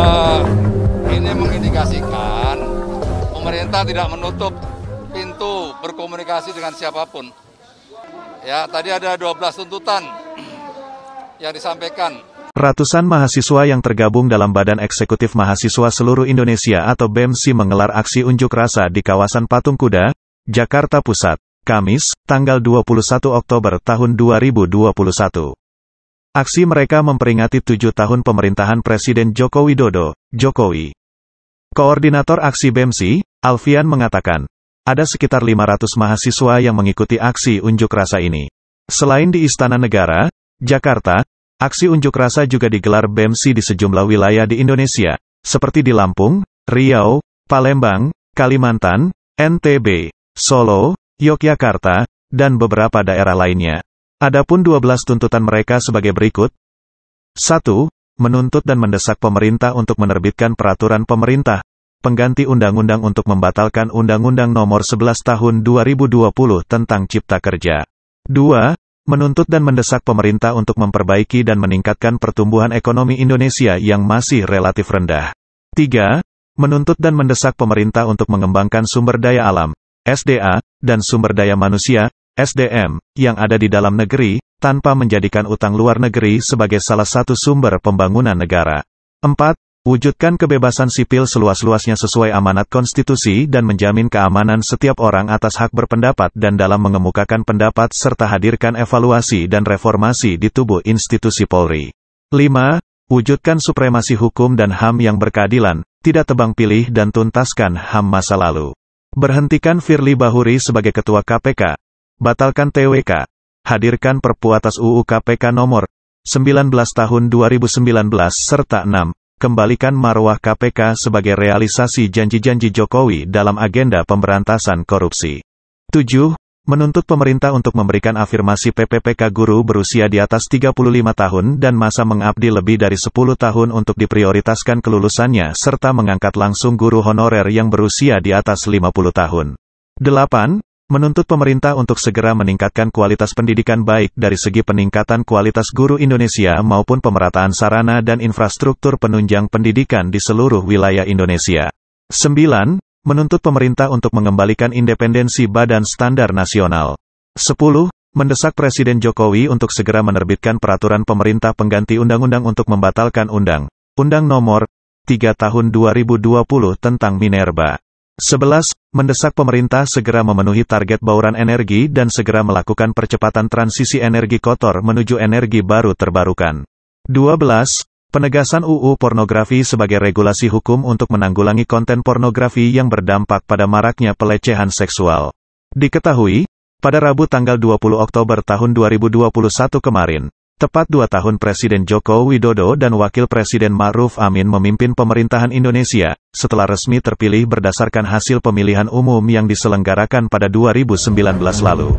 Eh, ini mengindikasikan pemerintah tidak menutup pintu berkomunikasi dengan siapapun. Ya, tadi ada 12 tuntutan yang disampaikan. Ratusan mahasiswa yang tergabung dalam Badan Eksekutif Mahasiswa Seluruh Indonesia atau BEMSI menggelar aksi unjuk rasa di kawasan Patung Kuda, Jakarta Pusat, Kamis, tanggal 21 Oktober tahun 2021. Aksi mereka memperingati tujuh tahun pemerintahan Presiden Joko Widodo, Jokowi. Koordinator aksi BEMSI, Alfian mengatakan, ada sekitar 500 mahasiswa yang mengikuti aksi unjuk rasa ini. Selain di Istana Negara, Jakarta, aksi unjuk rasa juga digelar BEMSI di sejumlah wilayah di Indonesia, seperti di Lampung, Riau, Palembang, Kalimantan, NTB, Solo, Yogyakarta, dan beberapa daerah lainnya. Adapun 12 tuntutan mereka sebagai berikut. 1. Menuntut dan mendesak pemerintah untuk menerbitkan peraturan pemerintah pengganti undang-undang untuk membatalkan undang-undang nomor 11 tahun 2020 tentang cipta kerja. 2. Menuntut dan mendesak pemerintah untuk memperbaiki dan meningkatkan pertumbuhan ekonomi Indonesia yang masih relatif rendah. 3. Menuntut dan mendesak pemerintah untuk mengembangkan sumber daya alam, SDA, dan sumber daya manusia, SDM, yang ada di dalam negeri, tanpa menjadikan utang luar negeri sebagai salah satu sumber pembangunan negara. 4. Wujudkan kebebasan sipil seluas-luasnya sesuai amanat konstitusi dan menjamin keamanan setiap orang atas hak berpendapat dan dalam mengemukakan pendapat serta hadirkan evaluasi dan reformasi di tubuh institusi Polri. 5. Wujudkan supremasi hukum dan HAM yang berkeadilan, tidak tebang pilih dan tuntaskan HAM masa lalu. Berhentikan Firly Bahuri sebagai Ketua KPK, Batalkan TWK. Hadirkan Perpu atas UU KPK nomor 19 tahun 2019 serta 6. Kembalikan marwah KPK sebagai realisasi janji-janji Jokowi dalam agenda pemberantasan korupsi. 7. Menuntut pemerintah untuk memberikan afirmasi PPPK guru berusia di atas 35 tahun dan masa mengabdi lebih dari 10 tahun untuk diprioritaskan kelulusannya serta mengangkat langsung guru honorer yang berusia di atas 50 tahun. 8 menuntut pemerintah untuk segera meningkatkan kualitas pendidikan baik dari segi peningkatan kualitas guru Indonesia maupun pemerataan sarana dan infrastruktur penunjang pendidikan di seluruh wilayah Indonesia. 9. Menuntut pemerintah untuk mengembalikan independensi Badan Standar Nasional. 10. Mendesak Presiden Jokowi untuk segera menerbitkan peraturan pemerintah pengganti undang-undang untuk membatalkan undang. Undang nomor 3 tahun 2020 tentang Minerba. 11. Mendesak pemerintah segera memenuhi target bauran energi dan segera melakukan percepatan transisi energi kotor menuju energi baru terbarukan. 12. Penegasan UU pornografi sebagai regulasi hukum untuk menanggulangi konten pornografi yang berdampak pada maraknya pelecehan seksual. Diketahui, pada Rabu tanggal 20 Oktober tahun 2021 kemarin, Tepat dua tahun Presiden Joko Widodo dan Wakil Presiden Ma'ruf Amin memimpin pemerintahan Indonesia, setelah resmi terpilih berdasarkan hasil pemilihan umum yang diselenggarakan pada 2019 lalu.